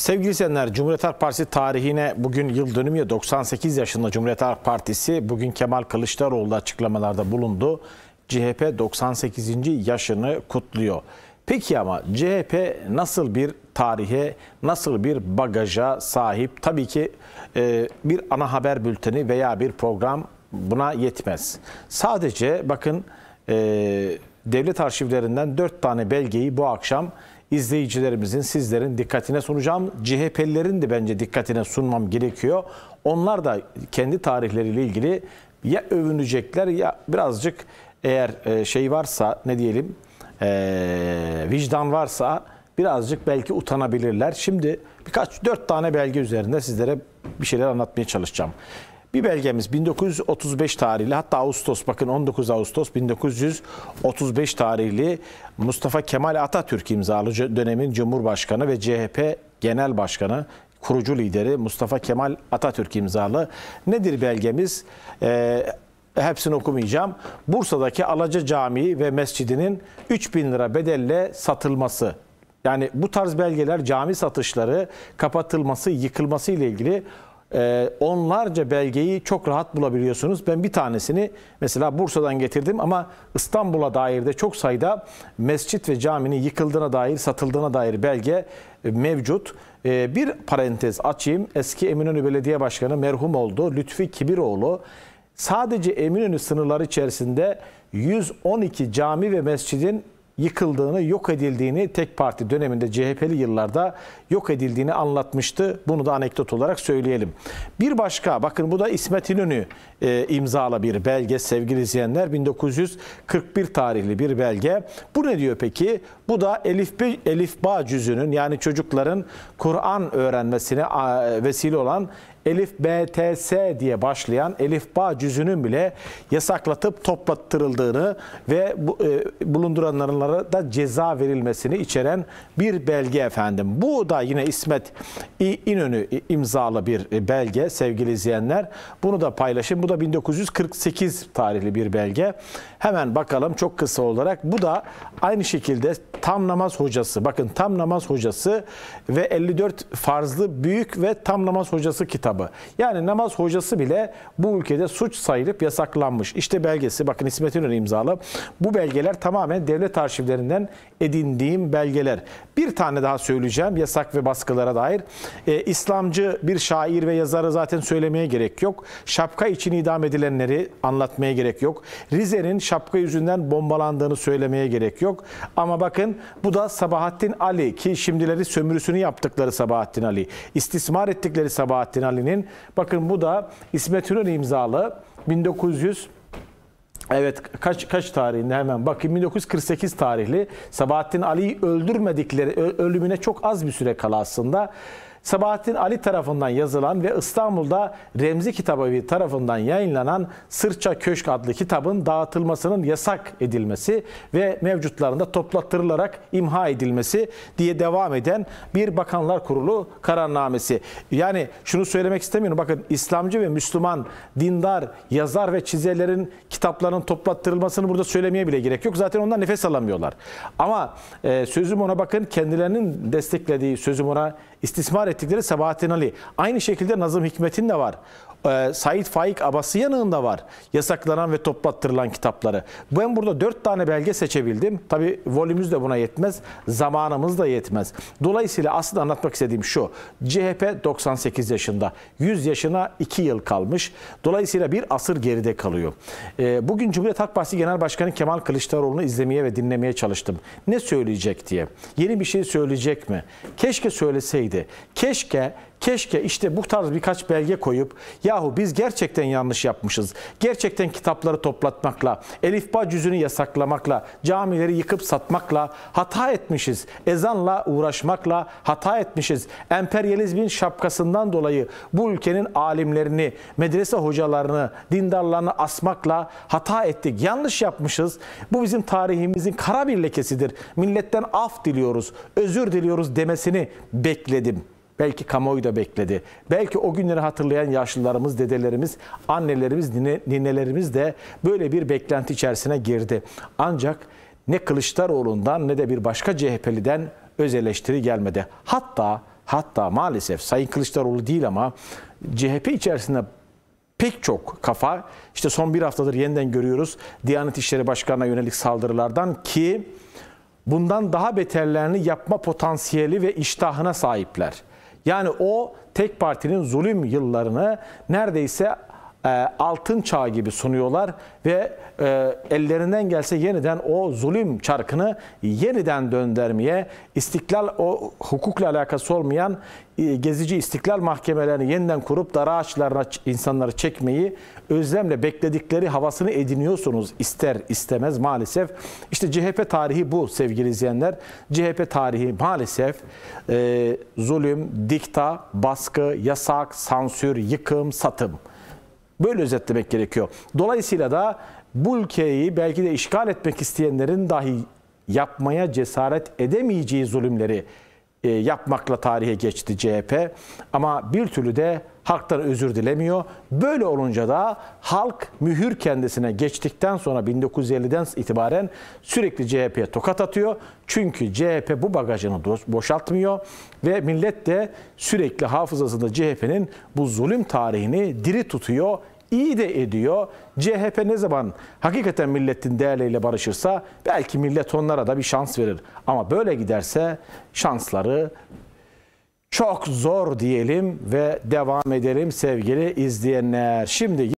Sevgili izleyenler, Cumhuriyet Halk Partisi tarihine bugün yıl dönümü ya 98 yaşında Cumhuriyet Halk Partisi bugün Kemal Kılıçdaroğlu açıklamalarda bulundu. CHP 98. yaşını kutluyor. Peki ama CHP nasıl bir tarihe, nasıl bir bagaja sahip? Tabii ki e, bir ana haber bülteni veya bir program buna yetmez. Sadece bakın e, devlet arşivlerinden 4 tane belgeyi bu akşam izleyicilerimizin, sizlerin dikkatine sunacağım. CHP'lilerin de bence dikkatine sunmam gerekiyor. Onlar da kendi tarihleriyle ilgili ya övünecekler ya birazcık eğer e, şey varsa ne diyelim e, vicdan varsa birazcık belki utanabilirler. Şimdi birkaç dört tane belge üzerinde sizlere bir şeyler anlatmaya çalışacağım. Bir belgemiz 1935 tarihli hatta Ağustos bakın 19 Ağustos 1935 tarihli Mustafa Kemal Atatürk imzalı dönemin Cumhurbaşkanı ve CHP Genel Başkanı kurucu lideri Mustafa Kemal Atatürk imzalı. Nedir belgemiz? Ee, hepsini okumayacağım. Bursa'daki Alaca Camii ve Mescidinin 3000 lira bedelle satılması. Yani bu tarz belgeler cami satışları kapatılması, yıkılması ile ilgili ee, onlarca belgeyi çok rahat bulabiliyorsunuz. Ben bir tanesini mesela Bursa'dan getirdim ama İstanbul'a dair de çok sayıda mescit ve caminin yıkıldığına dair, satıldığına dair belge mevcut. Ee, bir parantez açayım. Eski Eminönü Belediye Başkanı merhum oldu. Lütfi Kibiroğlu sadece Eminönü sınırları içerisinde 112 cami ve mescidin yıkıldığını, yok edildiğini, tek parti döneminde CHP'li yıllarda yok edildiğini anlatmıştı. Bunu da anekdot olarak söyleyelim. Bir başka, bakın bu da İsmet İnönü e, imzalı bir belge sevgili izleyenler. 1941 tarihli bir belge. Bu ne diyor peki? Bu da Elif, Elif Bağ cüzünün yani çocukların Kur'an öğrenmesine vesile olan Elif BTS diye başlayan Elif Ba cüzünün bile yasaklatıp toplattırıldığını ve bu, e, bulunduranlara da ceza verilmesini içeren bir belge efendim. Bu da yine İsmet İnönü imzalı bir e, belge sevgili izleyenler. Bunu da paylaşın. Bu da 1948 tarihli bir belge. Hemen bakalım çok kısa olarak. Bu da aynı şekilde tam namaz hocası. Bakın tam namaz hocası ve 54 farzlı büyük ve tam namaz hocası kitabı lakabı. Yani namaz hocası bile bu ülkede suç sayılıp yasaklanmış. İşte belgesi bakın İsmet İnönü imzalı. Bu belgeler tamamen devlet arşivlerinden edindiğim belgeler. Bir tane daha söyleyeceğim yasak ve baskılara dair. E, İslamcı bir şair ve yazarı zaten söylemeye gerek yok. Şapka için idam edilenleri anlatmaya gerek yok. Rize'nin şapka yüzünden bombalandığını söylemeye gerek yok. Ama bakın bu da Sabahattin Ali ki şimdileri sömürüsünü yaptıkları Sabahattin Ali. istismar ettikleri Sabahattin Ali Cumhurbaşkanı'nın. Bakın bu da İsmet İnönü imzalı 1900 Evet kaç kaç tarihinde hemen bakayım 1948 tarihli Sabahattin Ali'yi öldürmedikleri ölümüne çok az bir süre kala aslında Sabahattin Ali tarafından yazılan ve İstanbul'da Remzi Kitabevi tarafından yayınlanan Sırça Köşk adlı kitabın dağıtılmasının yasak edilmesi ve mevcutlarında toplatırılarak imha edilmesi diye devam eden bir Bakanlar Kurulu kararnamesi. Yani şunu söylemek istemiyorum. Bakın İslamcı ve Müslüman dindar yazar ve çizerlerin kitaplarının toplattırılmasını burada söylemeye bile gerek yok. Zaten ondan nefes alamıyorlar. Ama e, sözüm ona bakın kendilerinin desteklediği sözüm ona istismar ettikleri Sebahattin Ali. Aynı şekilde Nazım Hikmet'in de var. Ee, Said Faik Abasıyan'ın da var. Yasaklanan ve toplattırılan kitapları. Ben burada dört tane belge seçebildim. Tabi volümümüz de buna yetmez. Zamanımız da yetmez. Dolayısıyla aslında anlatmak istediğim şu. CHP 98 yaşında. 100 yaşına 2 yıl kalmış. Dolayısıyla bir asır geride kalıyor. Ee, bugün Cumhuriyet Halk Partisi Genel Başkanı Kemal Kılıçdaroğlu'nu izlemeye ve dinlemeye çalıştım. Ne söyleyecek diye. Yeni bir şey söyleyecek mi? Keşke söyleseydi. Keşke keşke işte bu tarz birkaç belge koyup yahu biz gerçekten yanlış yapmışız. Gerçekten kitapları toplatmakla, elifba cüzünü yasaklamakla, camileri yıkıp satmakla hata etmişiz. Ezanla uğraşmakla hata etmişiz. Emperyalizmin şapkasından dolayı bu ülkenin alimlerini, medrese hocalarını, dindarlarını asmakla hata ettik. Yanlış yapmışız. Bu bizim tarihimizin kara bir lekesidir. Milletten af diliyoruz, özür diliyoruz demesini bekledim.'' Belki kamuoyu da bekledi. Belki o günleri hatırlayan yaşlılarımız, dedelerimiz, annelerimiz, nine, ninelerimiz de böyle bir beklenti içerisine girdi. Ancak ne Kılıçdaroğlu'ndan ne de bir başka CHP'liden öz eleştiri gelmedi. Hatta hatta maalesef Sayın Kılıçdaroğlu değil ama CHP içerisinde pek çok kafa işte son bir haftadır yeniden görüyoruz Diyanet İşleri Başkanı'na yönelik saldırılardan ki bundan daha beterlerini yapma potansiyeli ve iştahına sahipler. Yani o tek partinin zulüm yıllarını neredeyse e, altın çağı gibi sunuyorlar ve e, ellerinden gelse yeniden o zulüm çarkını yeniden döndürmeye, istiklal o hukukla alakası olmayan e, gezici istiklal mahkemelerini yeniden kurup dar ağaçlarına insanları çekmeyi özlemle bekledikleri havasını ediniyorsunuz ister istemez maalesef. İşte CHP tarihi bu sevgili izleyenler. CHP tarihi maalesef zulüm, dikta, baskı, yasak, sansür, yıkım, satım. Böyle özetlemek gerekiyor. Dolayısıyla da bu ülkeyi belki de işgal etmek isteyenlerin dahi yapmaya cesaret edemeyeceği zulümleri e, yapmakla tarihe geçti CHP. Ama bir türlü de halktan özür dilemiyor. Böyle olunca da halk mühür kendisine geçtikten sonra 1950'den itibaren sürekli CHP'ye tokat atıyor. Çünkü CHP bu bagajını boşaltmıyor ve millet de sürekli hafızasında CHP'nin bu zulüm tarihini diri tutuyor iyi de ediyor. CHP ne zaman hakikaten milletin değerleriyle barışırsa belki millet onlara da bir şans verir. Ama böyle giderse şansları çok zor diyelim ve devam edelim sevgili izleyenler. Şimdi